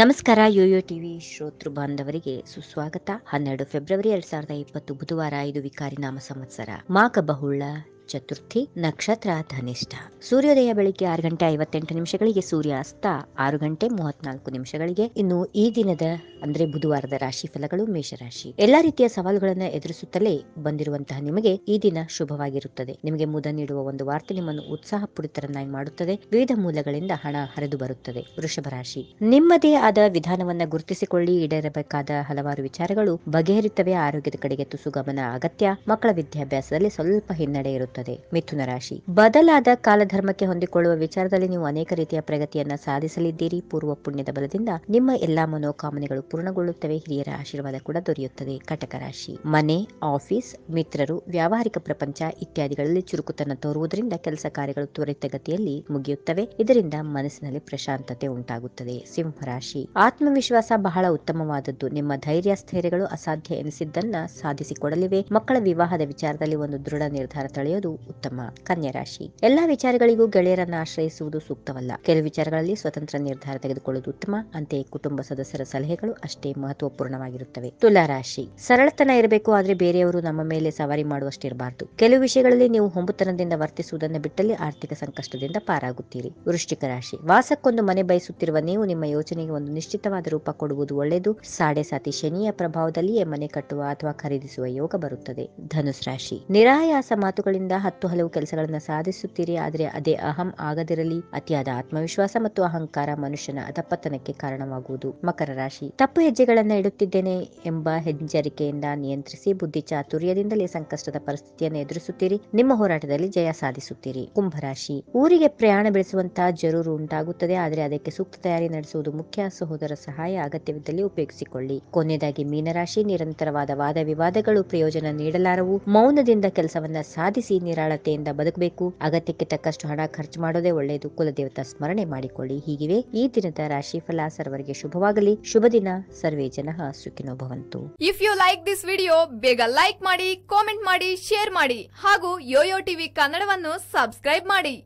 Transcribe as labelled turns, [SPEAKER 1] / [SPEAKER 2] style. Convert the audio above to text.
[SPEAKER 1] ನಮಸ್ಕಾರ you you TV ಶ್ರೋತೃ ಬಾಂಧವರಿಗೆ ಸುಸ್ವಾಗತ ಹನ್ನೆರಡು ಫೆಬ್ರವರಿ ಎರಡ್ ಸಾವಿರದ ಇಪ್ಪತ್ತು ಬುಧವಾರ ಐದು ವಿಕಾರಿ ನಾಮ ಸಂವತ್ಸರ ಮಾಕ ಬಹುಳ ಚತುರ್ಥಿ ನಕ್ಷತ್ರ ಧನಿಷ್ಠ ಸೂರ್ಯೋದಯ ಬೆಳಿಗ್ಗೆ ಆರು ಗಂಟೆ ಐವತ್ತೆಂಟು ನಿಮಿಷಗಳಿಗೆ ಸೂರ್ಯಾಸ್ತ ಆರು ಗಂಟೆ ಮೂವತ್ನಾಲ್ಕು ನಿಮಿಷಗಳಿಗೆ ಇನ್ನು ಈ ದಿನದ ಅಂದ್ರೆ ಬುಧವಾರದ ರಾಶಿ ಫಲಗಳು ಮೇಷರಾಶಿ ಎಲ್ಲಾ ರೀತಿಯ ಸವಾಲುಗಳನ್ನು ಎದುರಿಸುತ್ತಲೇ ಬಂದಿರುವಂತಹ ನಿಮಗೆ ಈ ದಿನ ಶುಭವಾಗಿರುತ್ತದೆ ನಿಮಗೆ ಮುದ ನೀಡುವ ಒಂದು ವಾರ್ತೆ ನಿಮ್ಮನ್ನು ಉತ್ಸಾಹ ಪುರಿತರನ್ನಾಗಿ ಮಾಡುತ್ತದೆ ವಿವಿಧ ಮೂಲಗಳಿಂದ ಹಣ ಹರಿದು ಬರುತ್ತದೆ ವೃಷಭ ರಾಶಿ ನಿಮ್ಮದೇ ಆದ ವಿಧಾನವನ್ನ ಗುರುತಿಸಿಕೊಳ್ಳಿ ಈಡೇರಬೇಕಾದ ಹಲವಾರು ವಿಚಾರಗಳು ಬಗೆಹರಿತವೆ ಆರೋಗ್ಯದ ಕಡೆಗೆ ತುಸು ಗಮನ ಅಗತ್ಯ ಮಕ್ಕಳ ವಿದ್ಯಾಭ್ಯಾಸದಲ್ಲಿ ಸ್ವಲ್ಪ ಹಿನ್ನಡೆ ಇರುತ್ತದೆ ಮಿಥುನ ರಾಶಿ ಬದಲಾದ ಕಾಲಧರ್ಮಕ್ಕೆ ಹೊಂದಿಕೊಳ್ಳುವ ವಿಚಾರದಲ್ಲಿ ನೀವು ಅನೇಕ ರೀತಿಯ ಪ್ರಗತಿಯನ್ನ ಸಾಧಿಸಲಿದ್ದೀರಿ ಪೂರ್ವ ಪುಣ್ಯದ ಬಲದಿಂದ ನಿಮ್ಮ ಎಲ್ಲಾ ಮನೋಕಾಮನೆಗಳು ಪೂರ್ಣಗೊಳ್ಳುತ್ತವೆ ಹಿರಿಯರ ಆಶೀರ್ವಾದ ಕೂಡ ದೊರೆಯುತ್ತದೆ ಕಟಕ ರಾಶಿ ಮನೆ ಆಫೀಸ್ ಮಿತ್ರರು ವ್ಯಾವಹಾರಿಕ ಪ್ರಪಂಚ ಇತ್ಯಾದಿಗಳಲ್ಲಿ ಚುರುಕುತನ ತೋರುವುದರಿಂದ ಕೆಲಸ ಕಾರ್ಯಗಳು ತ್ವರಿತಗತಿಯಲ್ಲಿ ಮುಗಿಯುತ್ತವೆ ಇದರಿಂದ ಮನಸ್ಸಿನಲ್ಲಿ ಪ್ರಶಾಂತತೆ ಉಂಟಾಗುತ್ತದೆ ಸಿಂಹರಾಶಿ ಆತ್ಮವಿಶ್ವಾಸ ಬಹಳ ಉತ್ತಮವಾದದ್ದು ನಿಮ್ಮ ಧೈರ್ಯ ಸ್ಥೈರ್ಯಗಳು ಅಸಾಧ್ಯ ಎನಿಸಿದ್ದನ್ನ ಸಾಧಿಸಿಕೊಡಲಿವೆ ಮಕ್ಕಳ ವಿವಾಹದ ವಿಚಾರದಲ್ಲಿ ಒಂದು ದೃಢ ನಿರ್ಧಾರ ತಳೆಯೋದು ಉತ್ತಮ ಕನ್ಯಾ ರಾಶಿ ಎಲ್ಲಾ ವಿಚಾರಗಳಿಗೂ ಗೆಳೆಯರನ್ನ ಆಶ್ರಯಿಸುವುದು ಸೂಕ್ತವಲ್ಲ ಕೆಲವು ವಿಚಾರಗಳಲ್ಲಿ ಸ್ವತಂತ್ರ ನಿರ್ಧಾರ ತೆಗೆದುಕೊಳ್ಳುವುದು ಉತ್ತಮ ಅಂತೆಯೇ ಕುಟುಂಬ ಸದಸ್ಯರ ಸಲಹೆಗಳು ಅಷ್ಟೇ ಮಹತ್ವಪೂರ್ಣವಾಗಿರುತ್ತವೆ ತುಲಾ ರಾಶಿ ಸರಳತನ ಇರಬೇಕು ಆದ್ರೆ ಬೇರೆಯವರು ನಮ್ಮ ಮೇಲೆ ಸವಾರಿ ಮಾಡುವಷ್ಟಿರಬಾರದು ಕೆಲವು ವಿಷಯಗಳಲ್ಲಿ ನೀವು ಹೊಂಬುತನದಿಂದ ವರ್ತಿಸುವುದನ್ನು ಬಿಟ್ಟಲ್ಲಿ ಆರ್ಥಿಕ ಸಂಕಷ್ಟದಿಂದ ಪಾರಾಗುತ್ತೀರಿ ವೃಶ್ಚಿಕ ರಾಶಿ ವಾಸಕ್ಕೊಂದು ಮನೆ ಬಯಸುತ್ತಿರುವ ನೀವು ನಿಮ್ಮ ಯೋಚನೆಗೆ ಒಂದು ನಿಶ್ಚಿತವಾದ ರೂಪ ಕೊಡುವುದು ಒಳ್ಳೆಯದು ಸಾಡೆ ಸಾತಿ ಶನಿಯ ಪ್ರಭಾವದಲ್ಲಿಯೇ ಮನೆ ಕಟ್ಟುವ ಅಥವಾ ಖರೀದಿಸುವ ಯೋಗ ಬರುತ್ತದೆ ಧನುಸ್ ರಾಶಿ ನಿರಾಯಾಸ ಮಾತುಗಳಿಂದ ಹತ್ತು ಹಲವು ಕೆಲಸಗಳನ್ನು ಸಾಧಿಸುತ್ತೀರಿ ಆದರೆ ಅದೇ ಅಹಂ ಆಗದಿರಲಿ ಅತಿಯಾದ ಆತ್ಮವಿಶ್ವಾಸ ಮತ್ತು ಅಹಂಕಾರ ಮನುಷ್ಯನ ಅಧಪತನಕ್ಕೆ ಕಾರಣವಾಗುವುದು ಮಕರ ರಾಶಿ ತಪ್ಪು ಹೆಜ್ಜೆಗಳನ್ನು ಇಡುತ್ತಿದ್ದೇನೆ ಎಂಬ ಹೆಜ್ಜರಿಕೆಯಿಂದ ನಿಯಂತ್ರಿಸಿ ಬುದ್ಧಿ ಚಾತುರ್ಯದಿಂದಲೇ ಸಂಕಷ್ಟದ ಪರಿಸ್ಥಿತಿಯನ್ನು ಎದುರಿಸುತ್ತೀರಿ ನಿಮ್ಮ ಹೋರಾಟದಲ್ಲಿ ಜಯ ಸಾಧಿಸುತ್ತೀರಿ ಕುಂಭರಾಶಿ ಊರಿಗೆ ಪ್ರಯಾಣ ಬೆಳೆಸುವಂತಹ ಜರೂರು ಉಂಟಾಗುತ್ತದೆ ಆದರೆ ಅದಕ್ಕೆ ಸೂಕ್ತ ತಯಾರಿ ನಡೆಸುವುದು ಮುಖ್ಯ ಸಹೋದರ ಸಹಾಯ ಅಗತ್ಯವಿದ್ದಲ್ಲಿ ಉಪಯೋಗಿಸಿಕೊಳ್ಳಿ ಕೊನೆಯದಾಗಿ ಮೀನರಾಶಿ ನಿರಂತರವಾದ ವಾದ ವಿವಾದಗಳು ಪ್ರಯೋಜನ ನೀಡಲಾರವು ಮೌನದಿಂದ ಕೆಲಸವನ್ನ ಸಾಧಿಸಿ ನಿರಾಳತೆಯಿಂದ ಬದುಕಬೇಕು ಅಗತ್ಯಕ್ಕೆ ತಕ್ಕಷ್ಟು ಹಣ ಖರ್ಚು ಮಾಡೋದೇ ಒಳ್ಳೆಯದು ಕುಲದೇವತಾ ಸ್ಮರಣೆ ಮಾಡಿಕೊಳ್ಳಿ ಹೀಗಿವೆ ಈ ದಿನದ ರಾಶಿ ಫಲ ಸರ್ವರಿಗೆ ಶುಭವಾಗಲಿ ಶುಭ ದಿನ ಸರ್ವೇ ಜನ ಸುಖಿನೋ ಭವಂತು if you like this video ಬೇಗ ಲೈಕ್ ಮಾಡಿ ಕಾಮೆಂಟ್ ಮಾಡಿ ಶೇರ್ ಮಾಡಿ ಹಾಗೂ ಯೋಯೋ ಟಿವಿ ಕನ್ನಡವನ್ನು ಸಬ್ಸ್ಕ್ರೈಬ್ ಮಾಡಿ